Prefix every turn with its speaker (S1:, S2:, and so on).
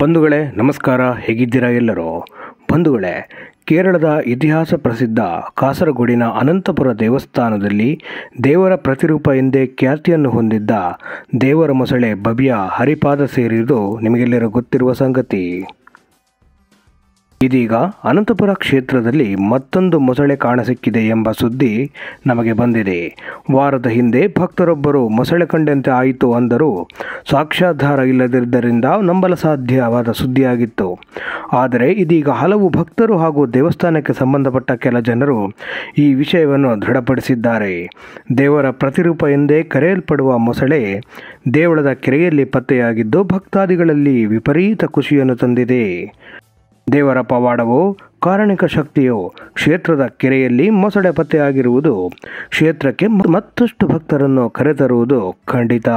S1: ಬಂಧುಗಳೇ ನಮಸ್ಕಾರ ಹೇಗಿದ್ದೀರಾ ಎಲ್ಲರೂ ಬಂಧುಗಳೇ ಕೇರಳದ ಇತಿಹಾಸ ಪ್ರಸಿದ್ಧ ಕಾಸರಗೋಡಿನ ಅನಂತಪುರ ದೇವಸ್ಥಾನದಲ್ಲಿ ದೇವರ ಪ್ರತಿರೂಪ ಎಂದೇ ಖ್ಯಾತಿಯನ್ನು ಹೊಂದಿದ್ದ ದೇವರ ಮೊಸಳೆ ಬಬಿಯ ಹರಿಪಾದ ಸೇರಿದು ನಿಮಗೆಲ್ಲರೂ ಗೊತ್ತಿರುವ ಸಂಗತಿ ಇದೀಗ ಅನಂತಪುರ ಕ್ಷೇತ್ರದಲ್ಲಿ ಮತ್ತೊಂದು ಮೊಸಳೆ ಕಾಣಸಿಕ್ಕಿದೆ ಎಂಬ ಸುದ್ದಿ ನಮಗೆ ಬಂದಿದೆ ವಾರದ ಹಿಂದೆ ಭಕ್ತರೊಬ್ಬರು ಮೊಸಳೆ ಕಂಡಂತೆ ಆಯಿತು ಅಂದರೂ ಸಾಕ್ಷ್ಯಾಧಾರ ಇಲ್ಲದಿದ್ದರಿಂದ ನಂಬಲ ಸಾಧ್ಯವಾದ ಸುದ್ದಿಯಾಗಿತ್ತು ಆದರೆ ಇದೀಗ ಹಲವು ಭಕ್ತರು ಹಾಗೂ ದೇವಸ್ಥಾನಕ್ಕೆ ಸಂಬಂಧಪಟ್ಟ ಕೆಲ ಜನರು ಈ ವಿಷಯವನ್ನು ದೃಢಪಡಿಸಿದ್ದಾರೆ ದೇವರ ಪ್ರತಿರೂಪ ಎಂದೇ ಕರೆಯಲ್ಪಡುವ ಮೊಸಳೆ ದೇವಳದ ಕೆರೆಯಲ್ಲಿ ಪತ್ತೆಯಾಗಿದ್ದು ಭಕ್ತಾದಿಗಳಲ್ಲಿ ವಿಪರೀತ ಖುಷಿಯನ್ನು ತಂದಿದೆ ದೇವರ ಪವಾಡವು ಕಾರಣಿಕ ಶಕ್ತಿಯು ಕ್ಷೇತ್ರದ ಕೆರೆಯಲ್ಲಿ ಮೊಸಳೆ ಪತ್ತೆಯಾಗಿರುವುದು ಕ್ಷೇತ್ರಕ್ಕೆ ಮತ್ತಷ್ಟು ಭಕ್ತರನ್ನು ಕರೆತರುವುದು ಖಂಡಿತ